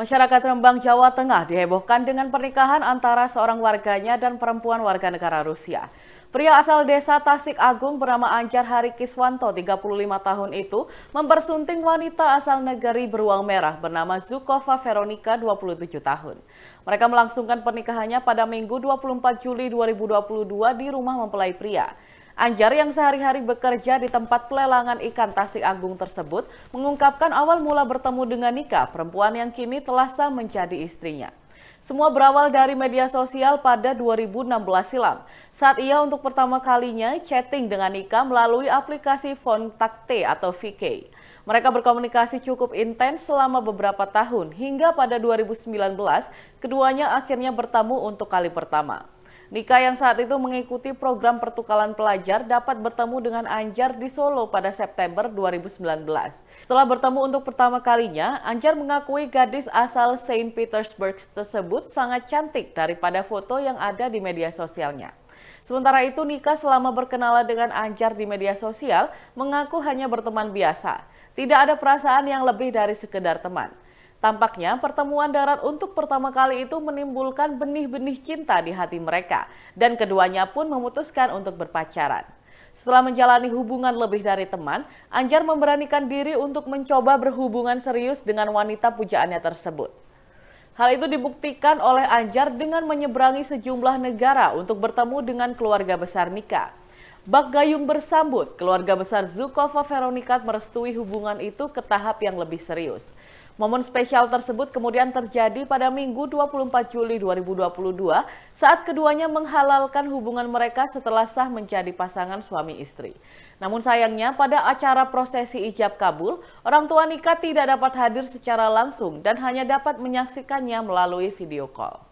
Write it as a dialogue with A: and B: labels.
A: Masyarakat Rembang, Jawa Tengah dihebohkan dengan pernikahan antara seorang warganya dan perempuan warga negara Rusia. Pria asal desa Tasik Agung bernama Anjar Hari Kiswanto, 35 tahun itu, mempersunting wanita asal negeri beruang merah bernama Zukova Veronica, 27 tahun. Mereka melangsungkan pernikahannya pada Minggu 24 Juli 2022 di rumah mempelai pria. Anjar yang sehari-hari bekerja di tempat pelelangan ikan Tasik Agung tersebut mengungkapkan awal mula bertemu dengan Nika, perempuan yang kini telah sah menjadi istrinya. Semua berawal dari media sosial pada 2016 silam. Saat ia untuk pertama kalinya chatting dengan Nika melalui aplikasi fontakte atau VK. Mereka berkomunikasi cukup intens selama beberapa tahun hingga pada 2019 keduanya akhirnya bertemu untuk kali pertama. Nika yang saat itu mengikuti program pertukaran pelajar dapat bertemu dengan Anjar di Solo pada September 2019. Setelah bertemu untuk pertama kalinya, Anjar mengakui gadis asal Saint Petersburg tersebut sangat cantik daripada foto yang ada di media sosialnya. Sementara itu Nika selama berkenalan dengan Anjar di media sosial mengaku hanya berteman biasa. Tidak ada perasaan yang lebih dari sekedar teman. Tampaknya pertemuan darat untuk pertama kali itu menimbulkan benih-benih cinta di hati mereka dan keduanya pun memutuskan untuk berpacaran. Setelah menjalani hubungan lebih dari teman, Anjar memberanikan diri untuk mencoba berhubungan serius dengan wanita pujaannya tersebut. Hal itu dibuktikan oleh Anjar dengan menyeberangi sejumlah negara untuk bertemu dengan keluarga besar Nika. Bak Gayung bersambut, keluarga besar Zukova Veronikat merestui hubungan itu ke tahap yang lebih serius. Momen spesial tersebut kemudian terjadi pada Minggu 24 Juli 2022 saat keduanya menghalalkan hubungan mereka setelah sah menjadi pasangan suami istri. Namun sayangnya pada acara prosesi ijab kabul, orang tua nikah tidak dapat hadir secara langsung dan hanya dapat menyaksikannya melalui video call.